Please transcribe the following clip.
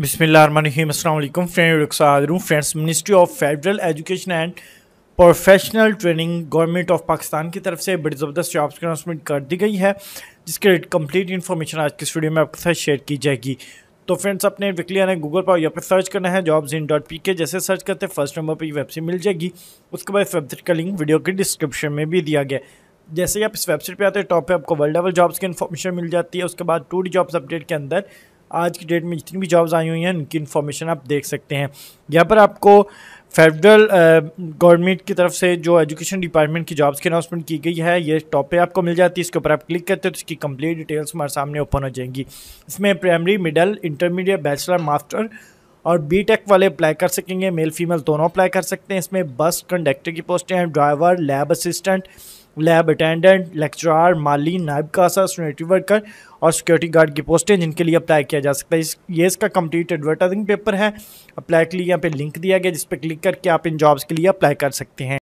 बिसमीम friend friends ministry of federal education and professional training government of Pakistan की तरफ से बड़ी ज़बरदस्त जॉब्स की अनाउंसमेंट कर दी गई है जिसके कंप्लीट इन्फॉर्मेशन आज के स्टूडियो में आपके साथ शेयर की जाएगी तो फ्रेंड्स अपने विकली आना गूगल पर यहाँ पर सर्च करना है जॉब्स इन डॉट पी के जैसे सर्च करते हैं फर्स्ट नंबर पर यह वेबसाइट मिल जाएगी उसके बाद इस वेबसाइट का लिंक वीडियो के डिस्क्रिप्शन में भी दिया गया जैसे ही आप इस वेबसाइट पर आते हैं टॉप पर आपको वर्ल्ड लेवल जॉब्स की इन्फॉर्मेशन मिल जाती है उसके बाद टू डी जॉब्स अपडेट के अंदर आज की डेट में जितनी भी जॉब्स आई हुई हैं उनकी इन्फॉर्मेशन आप देख सकते हैं यहाँ पर आपको फेडरल गवर्नमेंट की तरफ से जो एजुकेशन डिपार्टमेंट की जॉब्स की अनाउंसमेंट की गई है ये टॉप पे आपको मिल जाती है इसके ऊपर आप क्लिक करते हो तो इसकी कंप्लीट डिटेल्स हमारे सामने ओपन हो जाएंगी इसमें primary middle intermediate bachelor master और बी टेक वाले अप्लाई कर सकेंगे मेल फीमेल दोनों अप्लाई कर सकते हैं इसमें बस कंडक्टर की पोस्टें हैं driver lab assistant lab attendant lecturer माली नायब कासा सोनेटरी वर्कर और सिक्योरिटी गार्ड की पोस्टें जिनके लिए अप्लाई किया जा सकता है इस ये इसका कंप्लीट एडवर्टाइजिंग पेपर है अप्लाई के लिए यहाँ पे लिंक दिया गया जिस पर क्लिक करके आप इन जॉब्स के लिए अप्लाई कर सकते हैं